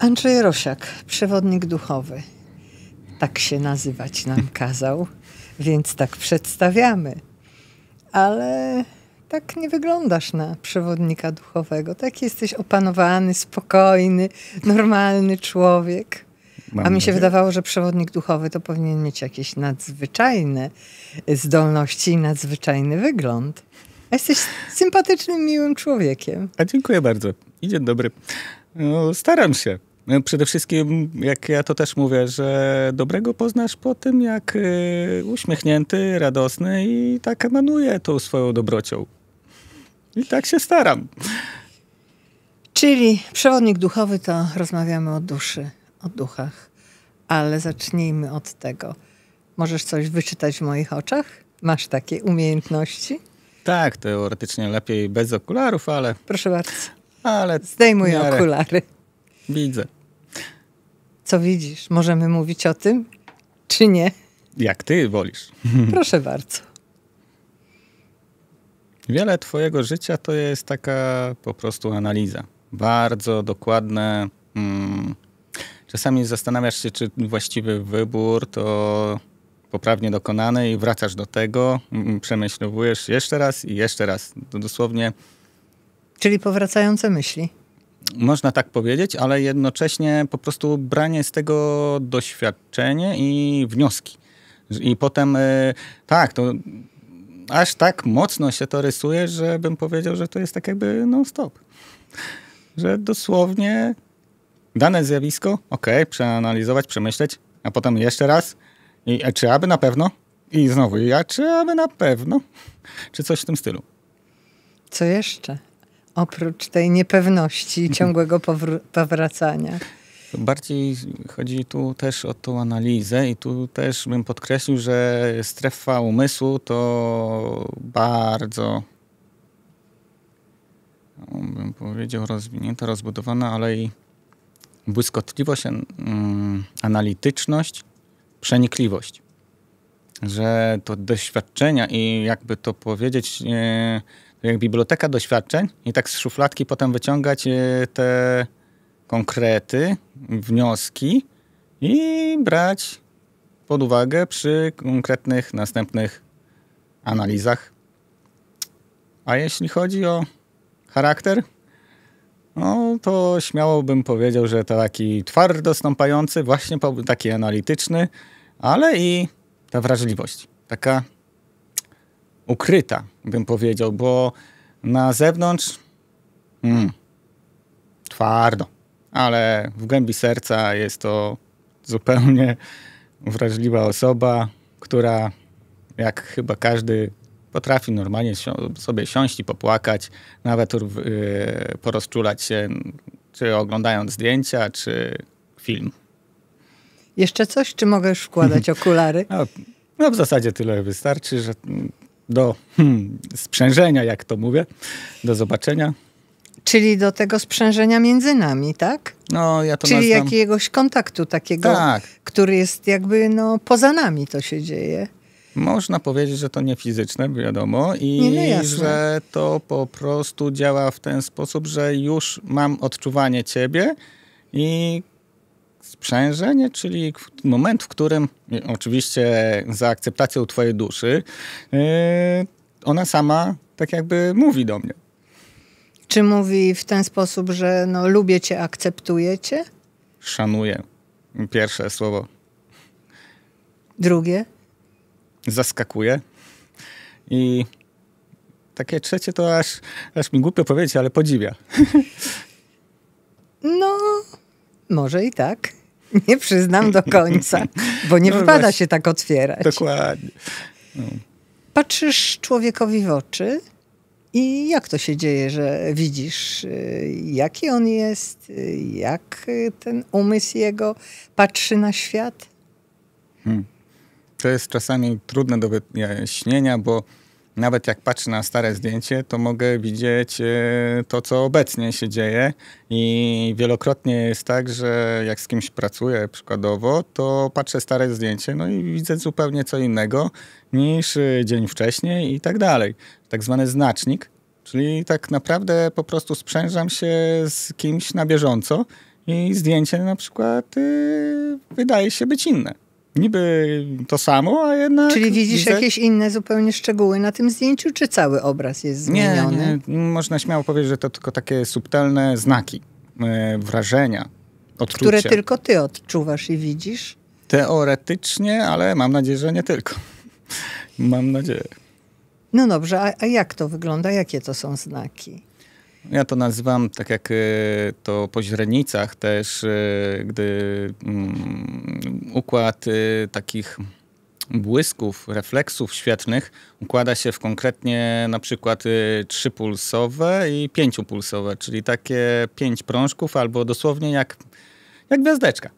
Andrzej Rosiak, przewodnik duchowy. Tak się nazywać nam kazał, więc tak przedstawiamy. Ale tak nie wyglądasz na przewodnika duchowego. Tak jesteś opanowany, spokojny, normalny człowiek. Mam A mi się nadzieję. wydawało, że przewodnik duchowy to powinien mieć jakieś nadzwyczajne zdolności i nadzwyczajny wygląd. A jesteś sympatycznym, miłym człowiekiem. A dziękuję bardzo. Idzie dobry. No, staram się. Przede wszystkim, jak ja to też mówię, że dobrego poznasz po tym, jak y, uśmiechnięty, radosny i tak emanuje tą swoją dobrocią. I tak się staram. Czyli przewodnik duchowy to rozmawiamy o duszy, o duchach. Ale zacznijmy od tego. Możesz coś wyczytać w moich oczach? Masz takie umiejętności? Tak, teoretycznie lepiej bez okularów, ale. Proszę bardzo. Ale zdejmuję okulary. Widzę. Co widzisz? Możemy mówić o tym, czy nie? Jak ty wolisz. Proszę bardzo. Wiele twojego życia to jest taka po prostu analiza. Bardzo dokładne. Mm, czasami zastanawiasz się, czy właściwy wybór to poprawnie dokonany i wracasz do tego, mm, przemyślowujesz jeszcze raz i jeszcze raz. dosłownie. Czyli powracające myśli. Można tak powiedzieć, ale jednocześnie po prostu branie z tego doświadczenie i wnioski. I potem e, tak, to aż tak mocno się to rysuje, że bym powiedział, że to jest tak jakby non-stop. Że dosłownie dane zjawisko, ok, przeanalizować, przemyśleć, a potem jeszcze raz, i, e, czy aby na pewno? I znowu, ja czy aby na pewno? Czy coś w tym stylu. Co jeszcze? oprócz tej niepewności i ciągłego powracania. Bardziej chodzi tu też o tą analizę i tu też bym podkreślił, że strefa umysłu to bardzo no, bym powiedział rozwinięta, rozbudowana, ale i błyskotliwość, mm, analityczność, przenikliwość. Że to doświadczenia i jakby to powiedzieć... Yy, jak biblioteka doświadczeń i tak z szufladki potem wyciągać e, te konkrety, wnioski i brać pod uwagę przy konkretnych następnych analizach. A jeśli chodzi o charakter, no to śmiało bym powiedział, że to taki twardo stąpający, właśnie taki analityczny, ale i ta wrażliwość. Taka ukryta, bym powiedział, bo na zewnątrz mm, twardo, ale w głębi serca jest to zupełnie wrażliwa osoba, która jak chyba każdy potrafi normalnie sobie siąść i popłakać, nawet yy, porozczulać się, czy oglądając zdjęcia, czy film. Jeszcze coś, czy mogę już wkładać okulary? No, no, w zasadzie tyle wystarczy, że mm, do hmm, sprzężenia, jak to mówię. Do zobaczenia. Czyli do tego sprzężenia między nami, tak? No, ja to Czyli jakiegoś kontaktu takiego, tak. który jest jakby no, poza nami to się dzieje. Można powiedzieć, że to nie fizyczne, wiadomo, i nie, no że to po prostu działa w ten sposób, że już mam odczuwanie ciebie i sprzężenie, czyli moment, w którym oczywiście za akceptacją twojej duszy yy, ona sama tak jakby mówi do mnie. Czy mówi w ten sposób, że no, lubię cię, akceptuję cię? Szanuję. Pierwsze słowo. Drugie? Zaskakuje. I takie trzecie to aż, aż mi głupio powiedzieć, ale podziwia. No, może i tak. nie przyznam do końca, bo nie no wypada właśnie. się tak otwierać. Dokładnie. No. Patrzysz człowiekowi w oczy i jak to się dzieje, że widzisz, y, jaki on jest, y, jak y, ten umysł jego patrzy na świat? Hmm. To jest czasami trudne do wyjaśnienia, bo nawet jak patrzę na stare zdjęcie, to mogę widzieć e, to, co obecnie się dzieje. I wielokrotnie jest tak, że jak z kimś pracuję przykładowo, to patrzę stare zdjęcie, no i widzę zupełnie co innego niż e, dzień wcześniej i tak dalej. Tak zwany znacznik, czyli tak naprawdę po prostu sprzężam się z kimś na bieżąco i zdjęcie na przykład e, wydaje się być inne niby to samo, a jednak... Czyli widzisz widzę... jakieś inne zupełnie szczegóły na tym zdjęciu, czy cały obraz jest zmieniony? Nie, nie. Można śmiało powiedzieć, że to tylko takie subtelne znaki, e, wrażenia, odczucia. Które tylko ty odczuwasz i widzisz? Teoretycznie, ale mam nadzieję, że nie tylko. mam nadzieję. No dobrze, a, a jak to wygląda? Jakie to są znaki? Ja to nazywam tak jak e, to po źrenicach też, e, gdy mm, układ e, takich błysków, refleksów świetnych, układa się w konkretnie na przykład trzypulsowe i pięciopulsowe, czyli takie pięć prążków albo dosłownie jak, jak gwiazdeczka.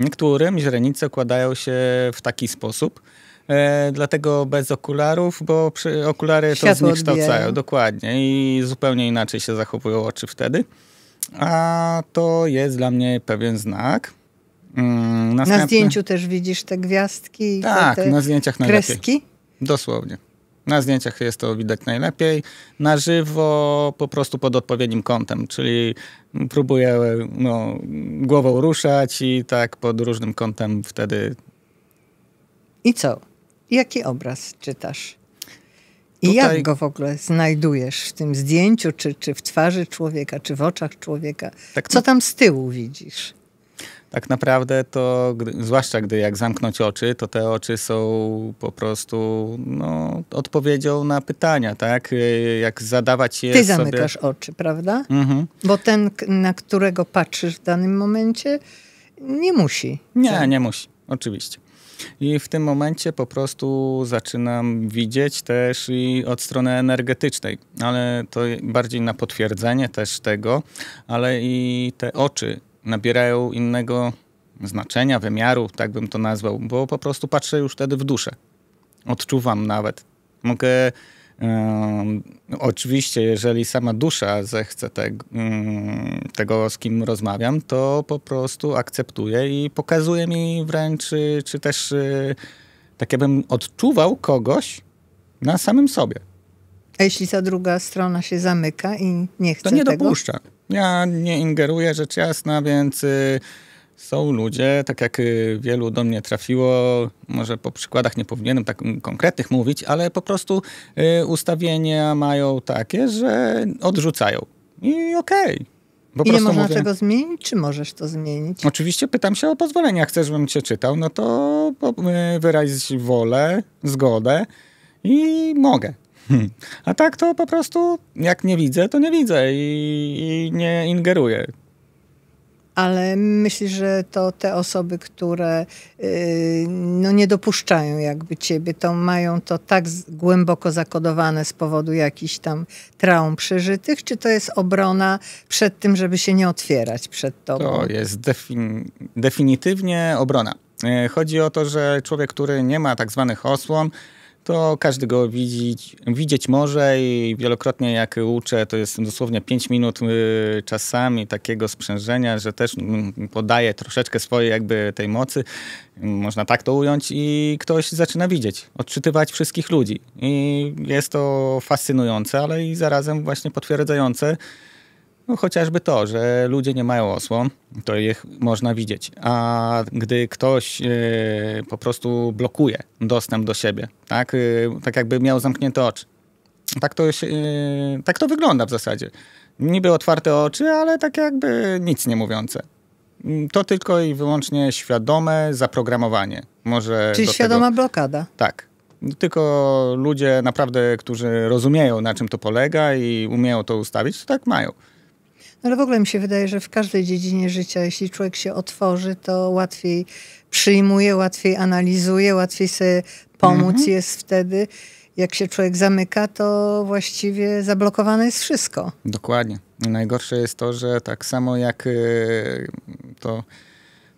Niektórym źrenice układają się w taki sposób, e, dlatego bez okularów, bo przy, okulary Światło to zniekształcają, odbijają. dokładnie i zupełnie inaczej się zachowują oczy wtedy. A to jest dla mnie pewien znak. Mm, Na zdjęciu też widzisz te gwiazdki? Tak, te na zdjęciach najlepiej. Kreski? Dosłownie. Na zdjęciach jest to widać najlepiej. Na żywo po prostu pod odpowiednim kątem, czyli próbuję no, głową ruszać i tak pod różnym kątem wtedy. I co? jaki obraz czytasz. I Tutaj... jak go w ogóle znajdujesz w tym zdjęciu, czy, czy w twarzy człowieka, czy w oczach człowieka? Tak Co tam z tyłu widzisz? Tak naprawdę to, zwłaszcza gdy jak zamknąć oczy, to te oczy są po prostu no, odpowiedzią na pytania, tak? Y, jak zadawać je Ty sobie... zamykasz oczy, prawda? Mhm. Bo ten, na którego patrzysz w danym momencie, nie musi. Nie, tak? nie musi, oczywiście. I w tym momencie po prostu zaczynam widzieć też i od strony energetycznej, ale to bardziej na potwierdzenie też tego, ale i te oczy nabierają innego znaczenia, wymiaru, tak bym to nazwał, bo po prostu patrzę już wtedy w duszę. Odczuwam nawet. Mogę Oczywiście, jeżeli sama dusza zechce te, mm, tego, z kim rozmawiam, to po prostu akceptuję i pokazuje mi wręcz, czy też y, tak jakbym odczuwał kogoś na samym sobie. A jeśli ta druga strona się zamyka i nie chce tego? To nie tego? dopuszcza. Ja nie ingeruję, rzecz jasna, więc y, są ludzie, tak jak y, wielu do mnie trafiło, może po przykładach nie powinienem tak konkretnych mówić, ale po prostu y, ustawienia mają takie, że odrzucają. I okej. Okay. I nie można mówię, tego zmienić, czy możesz to zmienić? Oczywiście pytam się o pozwolenie. Jak chcesz, żebym cię czytał, no to y, wyraź wolę, zgodę i mogę. Hmm. A tak to po prostu, jak nie widzę, to nie widzę i, i nie ingeruję ale myślę, że to te osoby, które y, no, nie dopuszczają jakby ciebie, to mają to tak głęboko zakodowane z powodu jakichś tam traum przeżytych, czy to jest obrona przed tym, żeby się nie otwierać przed tobą? To jest defin definitywnie obrona. E, chodzi o to, że człowiek, który nie ma tak zwanych osłon, to każdy go widzieć, widzieć może i wielokrotnie jak uczę, to jest dosłownie 5 minut y, czasami takiego sprzężenia, że też mm, podaje troszeczkę swojej jakby tej mocy, można tak to ująć i ktoś zaczyna widzieć, odczytywać wszystkich ludzi. I jest to fascynujące, ale i zarazem właśnie potwierdzające, no chociażby to, że ludzie nie mają osłon, to ich można widzieć. A gdy ktoś yy, po prostu blokuje dostęp do siebie, tak, yy, tak jakby miał zamknięte oczy. Tak to, się, yy, tak to wygląda w zasadzie. Niby otwarte oczy, ale tak jakby nic nie mówiące. To tylko i wyłącznie świadome zaprogramowanie. Może Czyli świadoma tego... blokada. Tak tylko ludzie naprawdę, którzy rozumieją, na czym to polega i umieją to ustawić, to tak mają. No, ale w ogóle mi się wydaje, że w każdej dziedzinie życia, jeśli człowiek się otworzy, to łatwiej przyjmuje, łatwiej analizuje, łatwiej sobie pomóc mhm. jest wtedy. Jak się człowiek zamyka, to właściwie zablokowane jest wszystko. Dokładnie. najgorsze jest to, że tak samo jak y, to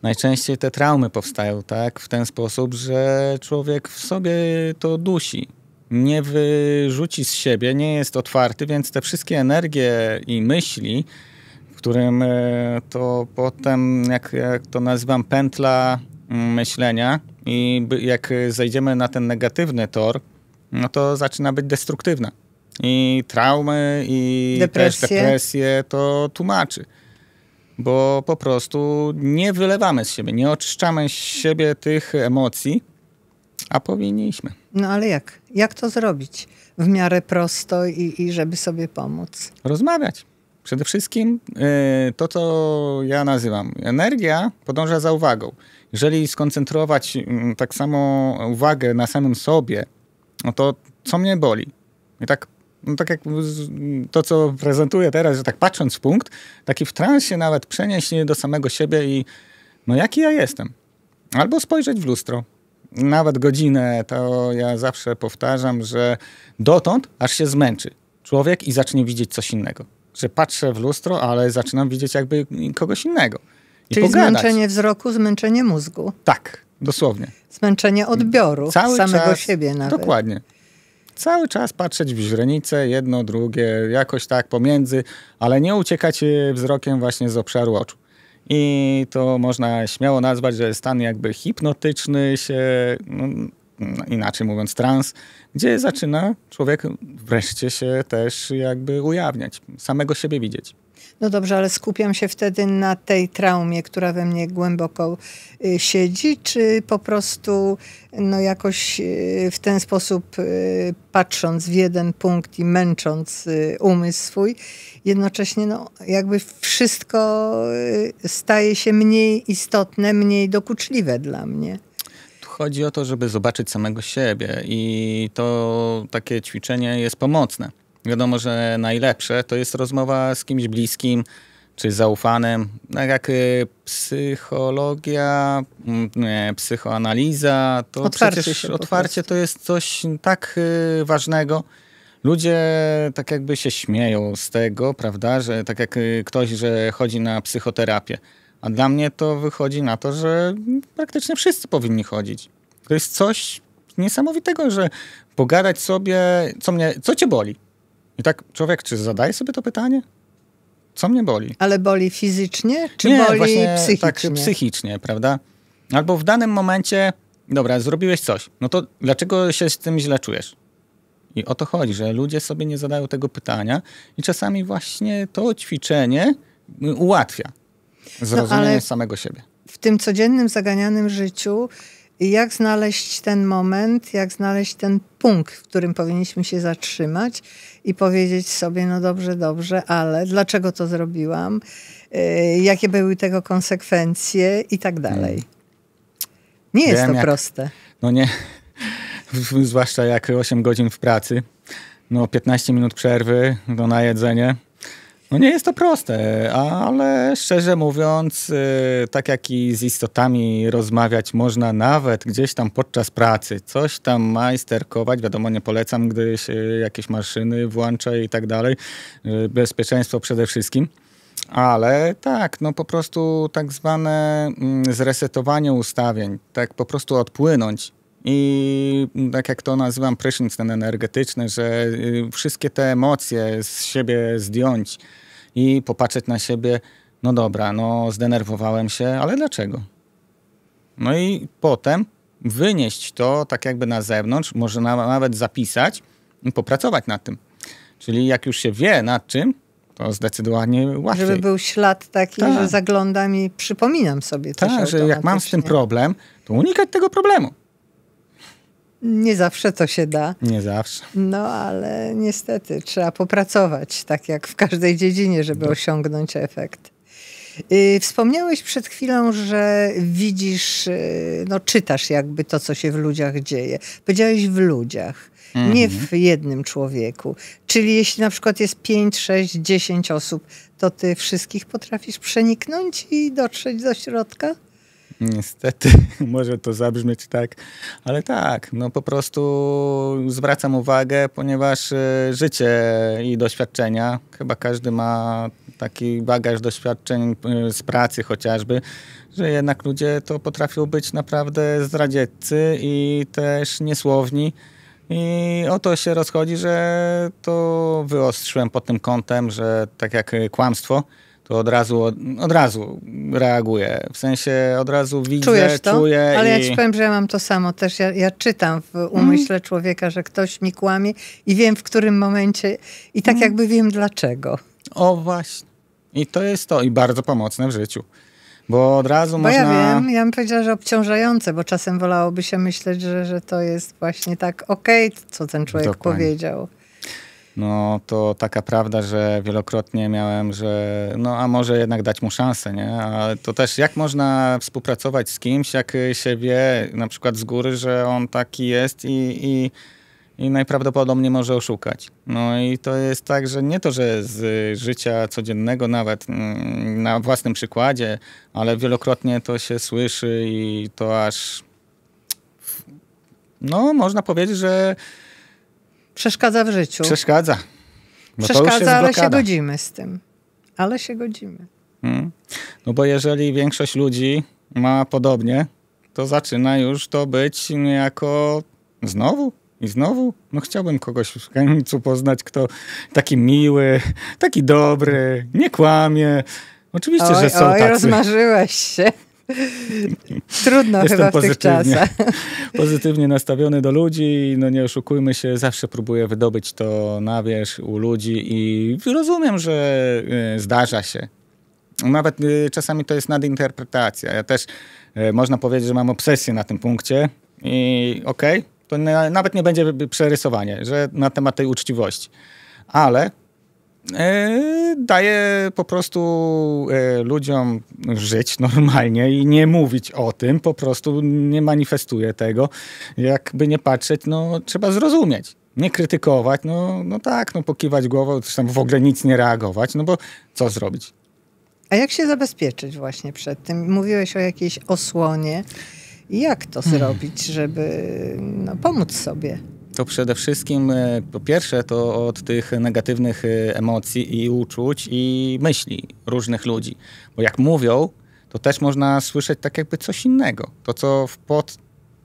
najczęściej te traumy powstają tak w ten sposób, że człowiek w sobie to dusi nie wyrzuci z siebie, nie jest otwarty, więc te wszystkie energie i myśli którym e, to potem, jak, jak to nazywam, pętla mm, myślenia i jak zejdziemy na ten negatywny tor, no to zaczyna być destruktywna. I traumy, i depresje. też depresje to tłumaczy. Bo po prostu nie wylewamy z siebie, nie oczyszczamy z siebie tych emocji, a powinniśmy. No ale jak? Jak to zrobić w miarę prosto i, i żeby sobie pomóc? Rozmawiać. Przede wszystkim y, to, co ja nazywam, energia podąża za uwagą. Jeżeli skoncentrować mm, tak samo uwagę na samym sobie, no to co mnie boli? I tak, no tak jak to, co prezentuję teraz, że tak patrząc w punkt, taki w transie nawet przenieść do samego siebie i no jaki ja jestem? Albo spojrzeć w lustro. Nawet godzinę to ja zawsze powtarzam, że dotąd aż się zmęczy człowiek i zacznie widzieć coś innego że patrzę w lustro, ale zaczynam widzieć jakby kogoś innego. I Czyli pogadać. zmęczenie wzroku, zmęczenie mózgu. Tak, dosłownie. Zmęczenie odbioru Cały samego czas, siebie nawet. Dokładnie. Cały czas patrzeć w źrenice, jedno, drugie, jakoś tak pomiędzy, ale nie uciekać e, wzrokiem właśnie z obszaru oczu. I to można śmiało nazwać, że stan jakby hipnotyczny się no, inaczej mówiąc trans, gdzie zaczyna człowiek wreszcie się też jakby ujawniać, samego siebie widzieć. No dobrze, ale skupiam się wtedy na tej traumie, która we mnie głęboko y, siedzi, czy po prostu no jakoś y, w ten sposób y, patrząc w jeden punkt i męcząc umysł swój, jednocześnie no jakby wszystko staje się mniej istotne, mniej dokuczliwe dla mnie chodzi o to, żeby zobaczyć samego siebie i to takie ćwiczenie jest pomocne. Wiadomo, że najlepsze to jest rozmowa z kimś bliskim czy zaufanym, tak jak y, psychologia, mm, psychoanaliza, to otwarcie przecież otwarcie to jest coś tak y, ważnego. Ludzie tak jakby się śmieją z tego, prawda, że tak jak y, ktoś, że chodzi na psychoterapię. A dla mnie to wychodzi na to, że praktycznie wszyscy powinni chodzić. To jest coś niesamowitego, że pogadać sobie, co mnie, co cię boli. I tak człowiek, czy zadaje sobie to pytanie? Co mnie boli? Ale boli fizycznie, czy Nie, boli właśnie, psychicznie? Tak, psychicznie, prawda? Albo w danym momencie, dobra, zrobiłeś coś, no to dlaczego się z tym źle czujesz? I o to chodzi, że ludzie sobie nie zadają tego pytania i czasami właśnie to ćwiczenie ułatwia. No, zrozumienie no, samego siebie. W tym codziennym, zaganianym życiu, jak znaleźć ten moment, jak znaleźć ten punkt, w którym powinniśmy się zatrzymać i powiedzieć sobie, no dobrze, dobrze, ale dlaczego to zrobiłam, y, jakie były tego konsekwencje i tak mm. dalej. Nie jest Wiem, to jak, proste. No nie, zwłaszcza jak 8 godzin w pracy, no 15 minut przerwy, no na jedzenie, no nie jest to proste, ale szczerze mówiąc, y, tak jak i z istotami rozmawiać można nawet gdzieś tam podczas pracy, coś tam majsterkować, wiadomo nie polecam, się y, jakieś maszyny włącza i tak dalej, y, bezpieczeństwo przede wszystkim. Ale tak, no po prostu tak zwane mm, zresetowanie ustawień, tak po prostu odpłynąć i tak jak to nazywam, prysznic ten energetyczny, że y, wszystkie te emocje z siebie zdjąć i popatrzeć na siebie, no dobra, no zdenerwowałem się, ale dlaczego? No i potem wynieść to tak jakby na zewnątrz, może nawet zapisać i popracować nad tym. Czyli jak już się wie nad czym, to zdecydowanie łatwiej. Żeby był ślad taki, Ta. że zaglądam i przypominam sobie to. Tak, że jak mam z tym problem, to unikać tego problemu. Nie zawsze to się da. Nie zawsze. No ale niestety trzeba popracować, tak jak w każdej dziedzinie, żeby no. osiągnąć efekt. Y, wspomniałeś przed chwilą, że widzisz, y, no czytasz jakby to, co się w ludziach dzieje. Powiedziałeś w ludziach, mhm. nie w jednym człowieku. Czyli jeśli na przykład jest 5, 6, 10 osób, to ty wszystkich potrafisz przeniknąć i dotrzeć do środka? Niestety, może to zabrzmieć tak, ale tak, no po prostu zwracam uwagę, ponieważ e, życie i doświadczenia, chyba każdy ma taki bagaż doświadczeń e, z pracy chociażby, że jednak ludzie to potrafią być naprawdę zdradzieccy i też niesłowni. I o to się rozchodzi, że to wyostrzyłem pod tym kątem, że tak jak e, kłamstwo, to od razu, od, od razu reaguję. W sensie od razu widzę, Czujesz to? czuję. Ale i... ja ci powiem, że ja mam to samo też. Ja, ja czytam w umyśle mm. człowieka, że ktoś mi kłamie i wiem w którym momencie i tak mm. jakby wiem dlaczego. O właśnie. I to jest to i bardzo pomocne w życiu. Bo od razu bo można... ja wiem, ja bym powiedziała, że obciążające, bo czasem wolałoby się myśleć, że, że to jest właśnie tak okej, okay, co ten człowiek Dokładnie. powiedział no to taka prawda, że wielokrotnie miałem, że no a może jednak dać mu szansę, nie? A to też jak można współpracować z kimś, jak się wie na przykład z góry, że on taki jest i, i, i najprawdopodobniej może oszukać. No i to jest tak, że nie to, że z życia codziennego nawet mm, na własnym przykładzie, ale wielokrotnie to się słyszy i to aż no można powiedzieć, że Przeszkadza w życiu. Przeszkadza. No Przeszkadza, ale się godzimy z tym. Ale się godzimy. Hmm. No bo jeżeli większość ludzi ma podobnie, to zaczyna już to być niejako znowu i znowu. No chciałbym kogoś w końcu poznać, kto taki miły, taki dobry, nie kłamie. Oczywiście, oj, że są oj, tacy. rozmarzyłeś się. Trudno Jestem chyba w pozytywnie, tych czasach. Pozytywnie nastawiony do ludzi, no nie oszukujmy się, zawsze próbuję wydobyć to na wierzch u ludzi i rozumiem, że y, zdarza się. Nawet y, czasami to jest nadinterpretacja. Ja też, y, można powiedzieć, że mam obsesję na tym punkcie i okej, okay, to nawet nie będzie przerysowanie, że na temat tej uczciwości. Ale E, daje po prostu e, ludziom żyć normalnie i nie mówić o tym, po prostu nie manifestuje tego. Jakby nie patrzeć, no trzeba zrozumieć. Nie krytykować, no, no tak, no pokiwać głową, też tam w ogóle nic nie reagować, no bo co zrobić? A jak się zabezpieczyć właśnie przed tym? Mówiłeś o jakiejś osłonie. Jak to hmm. zrobić, żeby no, pomóc sobie? to przede wszystkim e, po pierwsze to od tych negatywnych e, emocji i uczuć i myśli różnych ludzi. Bo jak mówią, to też można słyszeć tak jakby coś innego. To co w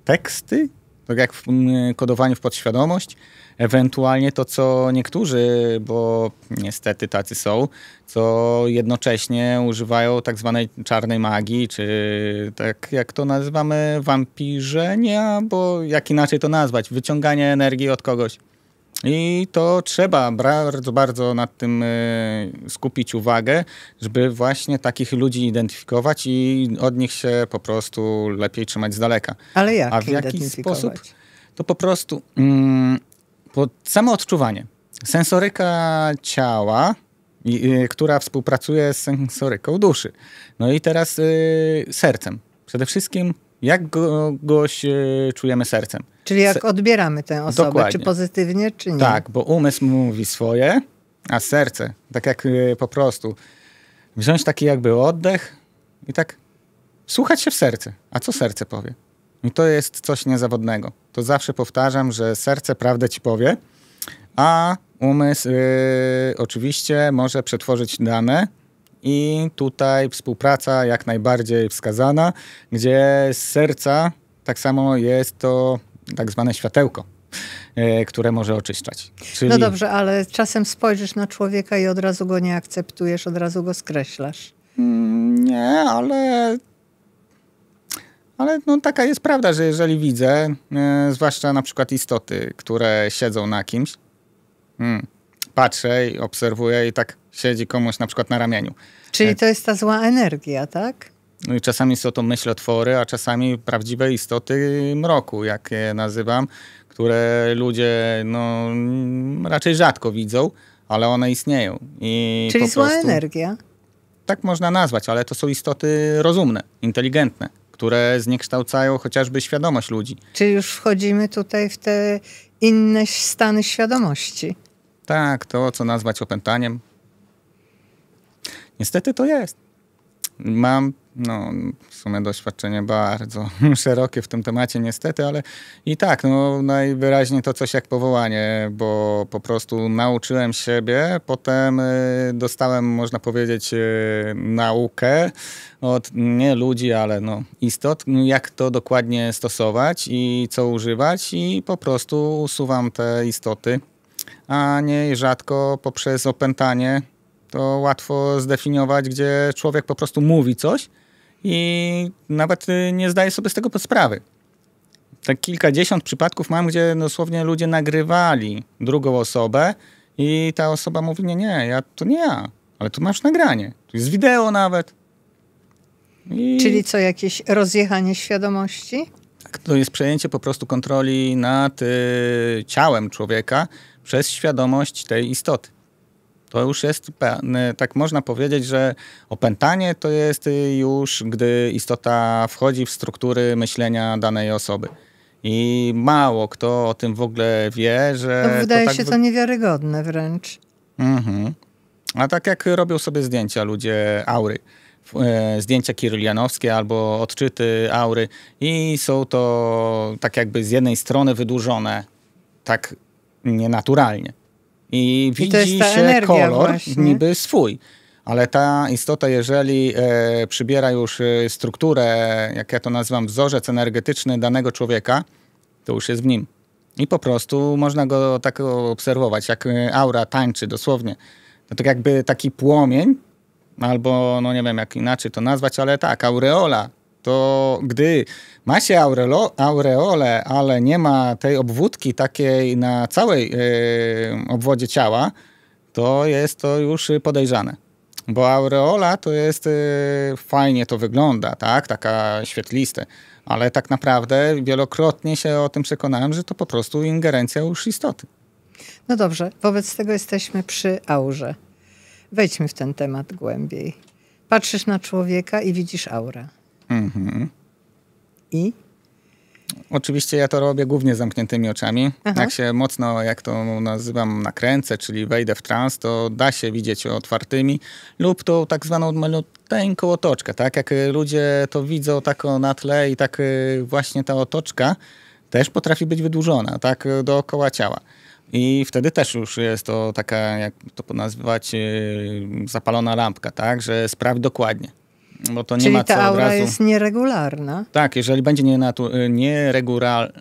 teksty tak jak w mm, kodowaniu w podświadomość, ewentualnie to, co niektórzy, bo niestety tacy są, co jednocześnie używają tak zwanej czarnej magii, czy tak jak to nazywamy, wampirzenia, bo jak inaczej to nazwać, wyciąganie energii od kogoś. I to trzeba bardzo, bardzo nad tym e, skupić uwagę, żeby właśnie takich ludzi identyfikować i od nich się po prostu lepiej trzymać z daleka. Ale jak? A w jaki sposób? To po prostu mm, po, samo odczuwanie. Sensoryka ciała, i, e, która współpracuje z sensoryką duszy. No i teraz y, sercem. Przede wszystkim jak go, goś czujemy sercem. Czyli jak odbieramy tę osobę, Dokładnie. czy pozytywnie, czy nie. Tak, bo umysł mówi swoje, a serce, tak jak y, po prostu, wziąć taki jakby oddech i tak słuchać się w serce. A co serce powie? I to jest coś niezawodnego. To zawsze powtarzam, że serce prawdę ci powie, a umysł yy, oczywiście może przetworzyć dane i tutaj współpraca jak najbardziej wskazana, gdzie z serca tak samo jest to tak zwane światełko e, które może oczyszczać. Czyli... No dobrze, ale czasem spojrzysz na człowieka i od razu go nie akceptujesz, od razu go skreślasz. Mm, nie, ale. Ale no, taka jest prawda, że jeżeli widzę, e, zwłaszcza na przykład istoty, które siedzą na kimś, mm, patrzę i obserwuję i tak siedzi komuś na przykład na ramieniu. Czyli e, to jest ta zła energia, tak? No i czasami są to myślotwory, a czasami prawdziwe istoty mroku, jak je nazywam, które ludzie no, raczej rzadko widzą, ale one istnieją. I Czyli zła prostu, energia. Tak można nazwać, ale to są istoty rozumne, inteligentne, które zniekształcają chociażby świadomość ludzi. Czy już wchodzimy tutaj w te inne stany świadomości. Tak, to co nazwać opętaniem. Niestety to jest. Mam no, w sumie doświadczenie bardzo szerokie w tym temacie, niestety, ale i tak, no, najwyraźniej to coś jak powołanie, bo po prostu nauczyłem siebie, potem y, dostałem, można powiedzieć, y, naukę od nie ludzi, ale no, istot, jak to dokładnie stosować i co używać, i po prostu usuwam te istoty a nie rzadko poprzez opętanie to łatwo zdefiniować, gdzie człowiek po prostu mówi coś i nawet nie zdaje sobie z tego sprawy. Tak kilkadziesiąt przypadków mam, gdzie dosłownie ludzie nagrywali drugą osobę i ta osoba mówi, nie, nie, ja, to nie ja, ale tu masz nagranie, tu jest wideo nawet. I... Czyli co, jakieś rozjechanie świadomości? tak, to jest przejęcie po prostu kontroli nad y, ciałem człowieka przez świadomość tej istoty. To już jest, tak można powiedzieć, że opętanie to jest y, już, gdy istota wchodzi w struktury myślenia danej osoby. I mało kto o tym w ogóle wie, że. To wydaje to tak się to niewiarygodne wręcz. Mhm. A tak jak robią sobie zdjęcia ludzie aury E, zdjęcia kirylianowskie albo odczyty aury i są to tak jakby z jednej strony wydłużone tak nienaturalnie. I, I widzi się kolor właśnie. niby swój. Ale ta istota, jeżeli e, przybiera już e, strukturę, jak ja to nazywam, wzorzec energetyczny danego człowieka, to już jest w nim. I po prostu można go tak obserwować, jak e, aura tańczy dosłownie. To tak jakby taki płomień albo no nie wiem jak inaczej to nazwać, ale tak, aureola. To gdy ma się aureolo, aureolę, ale nie ma tej obwódki takiej na całej yy, obwodzie ciała, to jest to już podejrzane. Bo aureola to jest, yy, fajnie to wygląda, tak, taka świetliste, ale tak naprawdę wielokrotnie się o tym przekonałem, że to po prostu ingerencja już istoty. No dobrze, wobec tego jesteśmy przy aurze. Wejdźmy w ten temat głębiej. Patrzysz na człowieka i widzisz aurę. Mhm. I? Oczywiście ja to robię głównie zamkniętymi oczami. Aha. Jak się mocno, jak to nazywam, nakręcę, czyli wejdę w trans, to da się widzieć otwartymi lub tą tak zwaną maluteńką otoczkę, tak? Jak ludzie to widzą tak na tle i tak y, właśnie ta otoczka też potrafi być wydłużona, tak dookoła ciała. I wtedy też już jest to taka, jak to nazywać, e, zapalona lampka, tak? Że sprawdź dokładnie. Bo to Czyli nie ma co ta aura od razu... jest nieregularna. Tak, jeżeli będzie e, nieregularna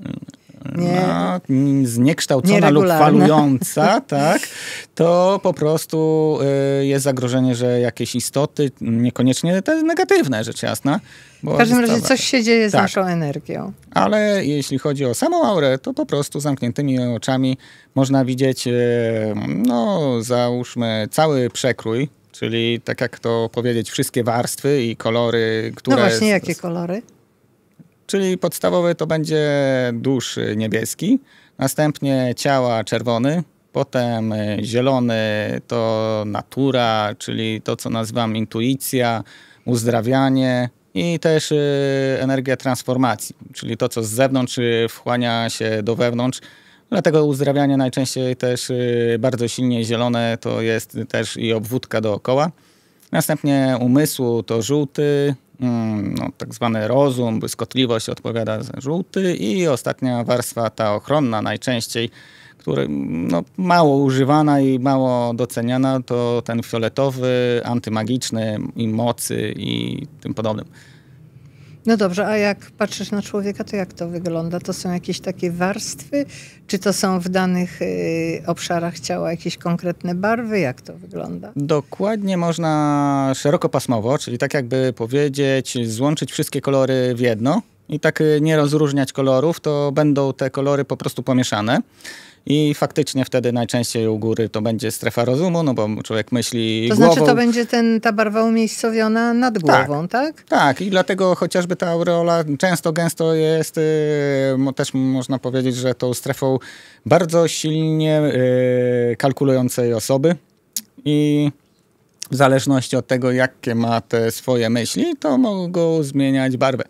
na, zniekształcona lub falująca, tak, to po prostu y, jest zagrożenie, że jakieś istoty, niekoniecznie te negatywne, rzecz jasna. w każdym razie coś się dzieje z tak. naszą energią. Ale jeśli chodzi o samą aurę, to po prostu zamkniętymi oczami można widzieć, y, no załóżmy, cały przekrój Czyli tak jak to powiedzieć, wszystkie warstwy i kolory, które... No właśnie, jakie kolory? czyli podstawowy to będzie dusz niebieski, następnie ciała czerwony, potem e, zielony to natura, czyli to, co nazywam intuicja, uzdrawianie, i też e, energia transformacji, czyli to, co z zewnątrz e, wchłania się do wewnątrz. Dlatego uzdrawianie najczęściej też bardzo silnie zielone to jest też i obwódka dookoła. Następnie umysłu to żółty, Mm, no, tak zwany rozum, błyskotliwość odpowiada za żółty i ostatnia warstwa, ta ochronna najczęściej, który no, mało używana i mało doceniana, to ten fioletowy, antymagiczny i mocy i tym podobnym. No dobrze, a jak patrzysz na człowieka, to jak to wygląda? To są jakieś takie warstwy? Czy to są w danych y, obszarach ciała jakieś konkretne barwy? Jak to wygląda? Dokładnie można szerokopasmowo, czyli tak jakby powiedzieć, złączyć wszystkie kolory w jedno i tak y, nie rozróżniać kolorów, to będą te kolory po prostu pomieszane. I faktycznie wtedy najczęściej u góry to będzie strefa rozumu, no bo człowiek myśli To głową. znaczy to będzie ten, ta barwa umiejscowiona nad tak. głową, tak? Tak, tak. i dlatego chociażby ta aureola często, gęsto jest, y, też można powiedzieć, że tą strefą bardzo silnie y, kalkulującej osoby. I w zależności od tego, jakie ma te swoje myśli, to mogą zmieniać barwę.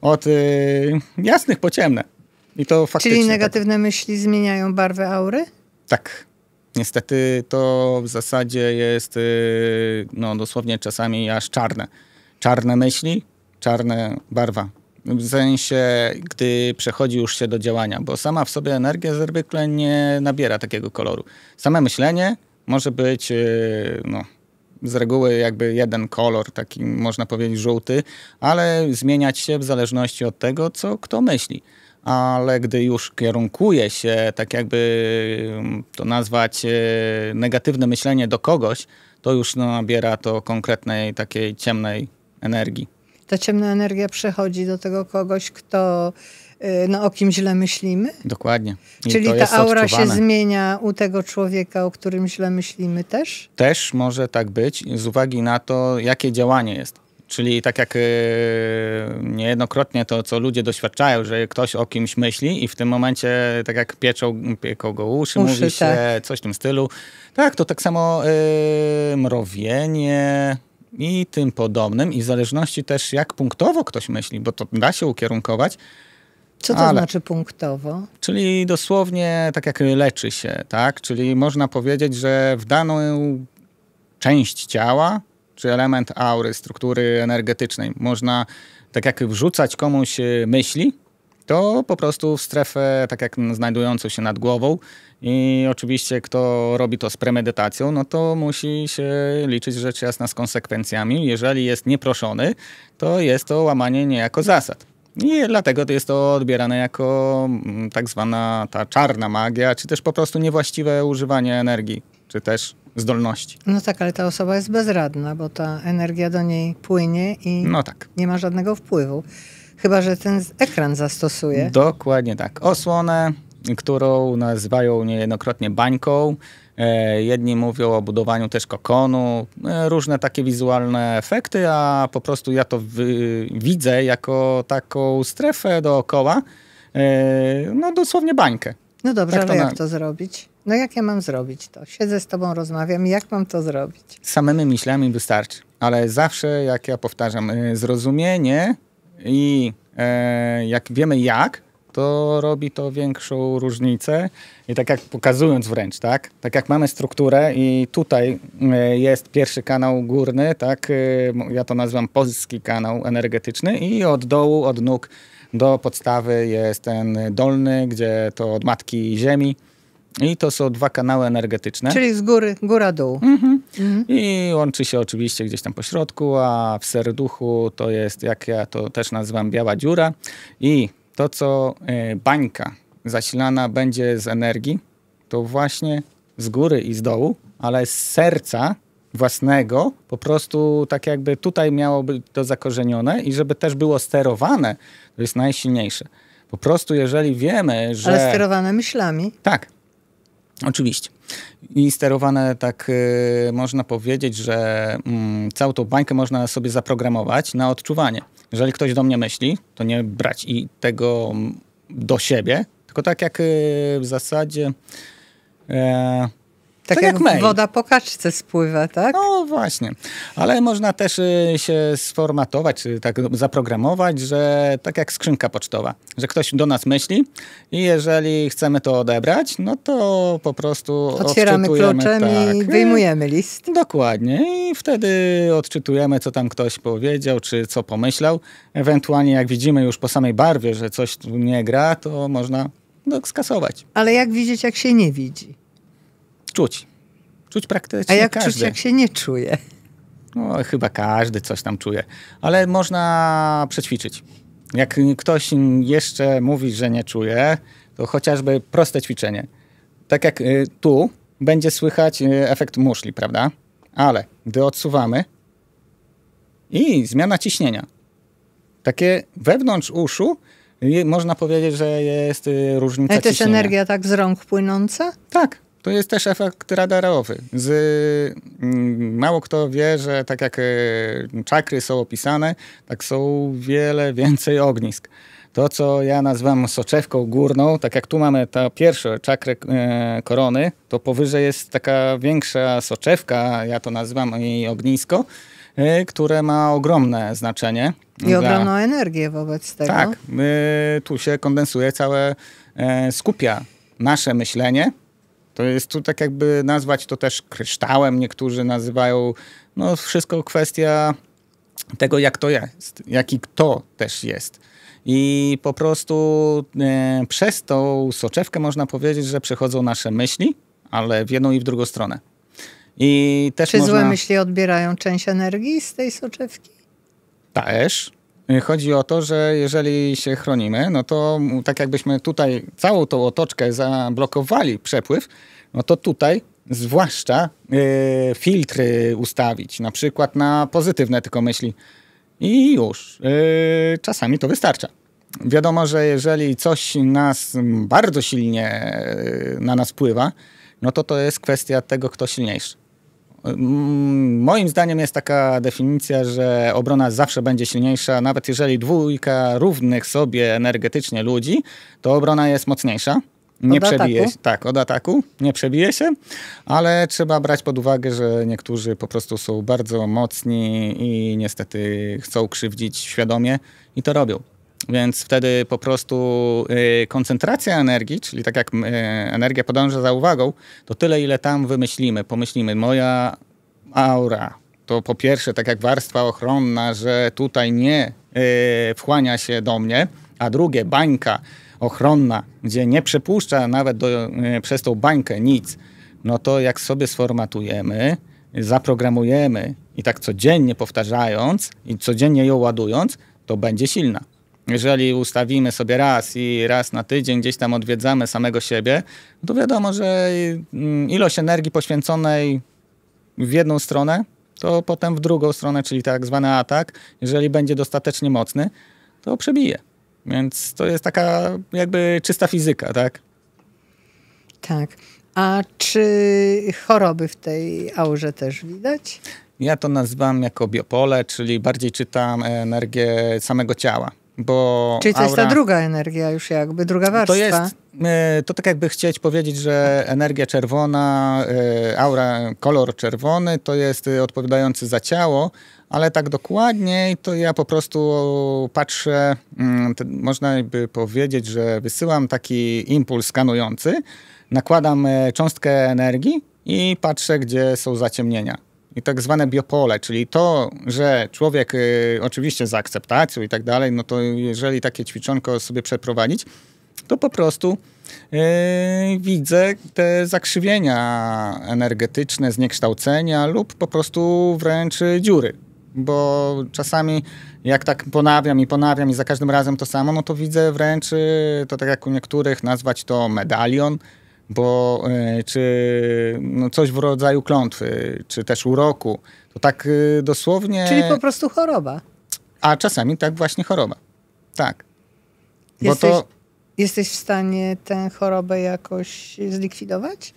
Od y, jasnych po ciemne. I to faktycznie. Czyli tak. negatywne tak. myśli zmieniają barwę aury? Tak. Niestety to w zasadzie jest y, no, dosłownie czasami aż czarne. Czarne myśli, czarne barwa. W sensie, gdy przechodzi już się do działania, bo sama w sobie energia zwykle nie nabiera takiego koloru. Same myślenie może być y, no, z reguły jakby jeden kolor, taki można powiedzieć żółty, ale zmieniać się w zależności od tego, co kto myśli ale gdy już kierunkuje się, tak jakby mm, to nazwać, e, negatywne myślenie do kogoś, to już nabiera to konkretnej takiej ciemnej energii. Ta ciemna energia przechodzi do tego kogoś, kto e, no, o kim źle myślimy. Dokładnie. I Czyli ta aura odczuwane. się zmienia u tego człowieka, o którym źle myślimy też? Też może tak być, z uwagi na to, jakie działanie jest. Czyli tak jak e, niejednokrotnie to, co ludzie doświadczają, że ktoś o kimś myśli i w tym momencie, tak jak pieczą, pieką go uszy, uszy mówi się, tak. coś w tym stylu. Tak, to tak samo yy, mrowienie i tym podobnym. I w zależności też, jak punktowo ktoś myśli, bo to da się ukierunkować, co to Ale, znaczy punktowo? Czyli dosłownie tak jak leczy się, tak? Czyli można powiedzieć, że w daną część ciała czy element aury, struktury energetycznej. Można tak jak wrzucać komuś y, myśli, to po prostu w strefę, tak jak znajdującą się nad głową. I oczywiście, kto robi to z premedytacją, no to musi się liczyć rzecz jasna z konsekwencjami. Jeżeli jest nieproszony, to jest to łamanie niejako zasad. I dlatego to jest to odbierane jako mm, tak zwana ta czarna magia, czy też po prostu niewłaściwe używanie energii, czy też zdolności. No tak, ale ta osoba jest bezradna, bo ta energia do niej płynie i no tak. nie ma żadnego wpływu. Chyba, że ten ekran zastosuje. Dokładnie tak. Osłonę, którą nazywają niejednokrotnie bańką. E, jedni mówią o budowaniu też kokonu, e, różne takie wizualne efekty, a po prostu ja to widzę jako taką strefę dookoła, e, no dosłownie bańkę. No dobrze, tak to jak na... to zrobić? No jak ja mam zrobić to? Siedzę z tobą, rozmawiam, jak mam to zrobić? Samymi myślami wystarczy, ale zawsze, jak ja powtarzam, y, zrozumienie i e, jak wiemy jak, to robi to większą różnicę. I tak jak pokazując wręcz, tak? Tak jak mamy strukturę i tutaj e, jest pierwszy kanał górny, tak? Y, ja to nazywam polski kanał energetyczny i od dołu, od nóg do podstawy jest ten dolny, gdzie to od matki ziemi i to są dwa kanały energetyczne. Czyli z góry, góra-dół. Mhm. Mhm. I łączy się oczywiście gdzieś tam po środku, a w serduchu to jest, jak ja to też nazywam, biała dziura. I to, co y, bańka zasilana będzie z energii, to właśnie z góry i z dołu, ale z serca własnego, po prostu tak jakby tutaj miało być to zakorzenione i żeby też było sterowane, to jest najsilniejsze. Po prostu jeżeli wiemy, że... Ale sterowane myślami. Tak, Oczywiście. I sterowane tak y, można powiedzieć, że mm, całą tą bańkę można sobie zaprogramować na odczuwanie. Jeżeli ktoś do mnie myśli, to nie brać i tego mm, do siebie, tylko tak jak y, w zasadzie e, tak, tak jak, jak mail. woda po kaczce spływa, tak? No właśnie. Ale można też y, się sformatować, czy tak no, zaprogramować, że tak jak skrzynka pocztowa, że ktoś do nas myśli i jeżeli chcemy to odebrać, no to po prostu otwieramy kluczem tak. i y, wyjmujemy list. Dokładnie. I wtedy odczytujemy, co tam ktoś powiedział, czy co pomyślał. Ewentualnie jak widzimy już po samej barwie, że coś tu nie gra, to można no, skasować. Ale jak widzieć, jak się nie widzi? czuć. Czuć praktycznie A jak każdy. czuć, jak się nie czuje? No, chyba każdy coś tam czuje. Ale można przećwiczyć. Jak ktoś jeszcze mówi, że nie czuje, to chociażby proste ćwiczenie. Tak jak y, tu będzie słychać y, efekt muszli, prawda? Ale gdy odsuwamy i zmiana ciśnienia. Takie wewnątrz uszu y, można powiedzieć, że jest różnica ciśnienia. Ale to jest ciśnienia. energia tak z rąk płynąca? Tak, to jest też efekt radarowy. Z, mm, mało kto wie, że tak jak e, czakry są opisane, tak są wiele więcej ognisk. To, co ja nazywam soczewką górną, tak jak tu mamy ta pierwsze czakrę e, korony, to powyżej jest taka większa soczewka, ja to nazywam jej ognisko, e, które ma ogromne znaczenie. I dla... ogromną energię wobec tego. Tak, tu się kondensuje całe, skupia nasze myślenie, to jest tu tak jakby nazwać to też kryształem, niektórzy nazywają, no wszystko kwestia tego jak to jest, jaki kto też jest. I po prostu e, przez tą soczewkę można powiedzieć, że przechodzą nasze myśli, ale w jedną i w drugą stronę. I też Czy można... złe myśli odbierają część energii z tej soczewki? Też. Chodzi o to, że jeżeli się chronimy, no to tak jakbyśmy tutaj całą tą otoczkę zablokowali przepływ, no to tutaj zwłaszcza y, filtry ustawić, na przykład na pozytywne tylko myśli. I już. Y, czasami to wystarcza. Wiadomo, że jeżeli coś nas bardzo silnie y, na nas wpływa, no to to jest kwestia tego, kto silniejszy. Mm, moim zdaniem jest taka definicja, że obrona zawsze będzie silniejsza, nawet jeżeli dwójka równych sobie energetycznie ludzi, to obrona jest mocniejsza. Nie od przebije ataku? się. Tak, od ataku nie przebije się, ale trzeba brać pod uwagę, że niektórzy po prostu są bardzo mocni i niestety chcą krzywdzić świadomie i to robią. Więc wtedy po prostu y, koncentracja energii, czyli tak jak y, energia podąża za uwagą, to tyle, ile tam wymyślimy, pomyślimy. Moja aura to po pierwsze, tak jak warstwa ochronna, że tutaj nie y, wchłania się do mnie, a drugie, bańka ochronna, gdzie nie przepuszcza nawet do, przez tą bańkę nic, no to jak sobie sformatujemy, zaprogramujemy i tak codziennie powtarzając i codziennie ją ładując, to będzie silna jeżeli ustawimy sobie raz i raz na tydzień gdzieś tam odwiedzamy samego siebie, to wiadomo, że mm, ilość energii poświęconej w jedną stronę, to potem w drugą stronę, czyli tak zwany atak, jeżeli będzie dostatecznie mocny, to przebije. Więc to jest taka jakby czysta fizyka, tak? Tak. A czy choroby w tej aurze też widać? Ja to nazywam jako biopole, czyli bardziej czytam energię samego ciała. Bo Czyli to jest ta druga energia już jakby, druga warstwa. To jest, e, to tak jakby chcieć powiedzieć, że energia czerwona, e, aura, kolor czerwony to jest e, odpowiadający za ciało, ale tak dokładniej to ja po prostu patrzę, mm, można by powiedzieć, że wysyłam taki impuls skanujący, nakładam cząstkę energii i patrzę, gdzie są zaciemnienia i tak zwane biopole, czyli to, że człowiek y, oczywiście z akceptacją i tak dalej, no to jeżeli takie ćwiczonko sobie przeprowadzić, to po prostu y, widzę te zakrzywienia energetyczne, zniekształcenia lub po prostu wręcz dziury. Bo czasami, jak tak ponawiam i ponawiam i za każdym razem to samo, no to widzę wręcz, y, to tak jak u niektórych nazwać to medalion, bo e, czy no coś w rodzaju klątwy, czy też uroku, to tak y, dosłownie... Czyli po prostu choroba. A czasami tak właśnie choroba. Tak. Jesteś, to... jesteś w stanie tę chorobę jakoś zlikwidować?